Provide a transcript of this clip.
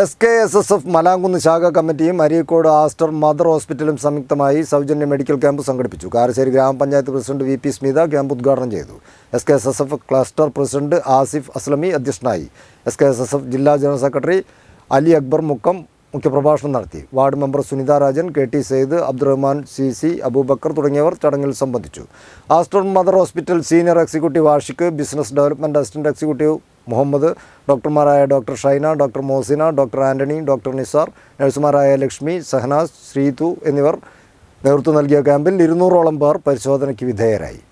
S K S S F Malankunnu ശാഖ കമ്മിറ്റിയും Areekode Aster mother ഹോസ്പിറ്റലും സംയുക്തമായി സൗജന്യ മെഡിക്കൽ ക്യാമ്പ് സംഘടിപ്പിച്ചു Karassery grama panchayat president V P Smitha camp ഉദ്ഘാടനം ചെയ്തു S K S S F cluster president Asif Aslami അധ്യക്ഷനായി S K S S F ജില്ലാ ജനറൽ സെക്രട്ടറി അലി അക്ബർ മുക്കം മുഖ്യപ്രഭാഷണം നടത്തി ward member Sunitha Rajan K T Sayed Abdurahman C C Aboobacker തുടങ്ങിയവർ ചടങ്ങിൽ സംബന്ധിച്ചു Aster Mother hospital senior executive Varshik business development assistant executive Muhammad ഡോക്ടർമാരായ doctor Shaina doctor Mosina doctor Antony doctor Nizar നഴ്സുമാരായ ലക്ഷ്മി സഹനാസ് ശ്രീതു എന്നിവർ നേതൃത്വം നൽകിയ ക്യാമ്പിൽ ഇരുന്നൂറോളം പേർ പരിശോധനയ്ക്ക് വിധേയരായി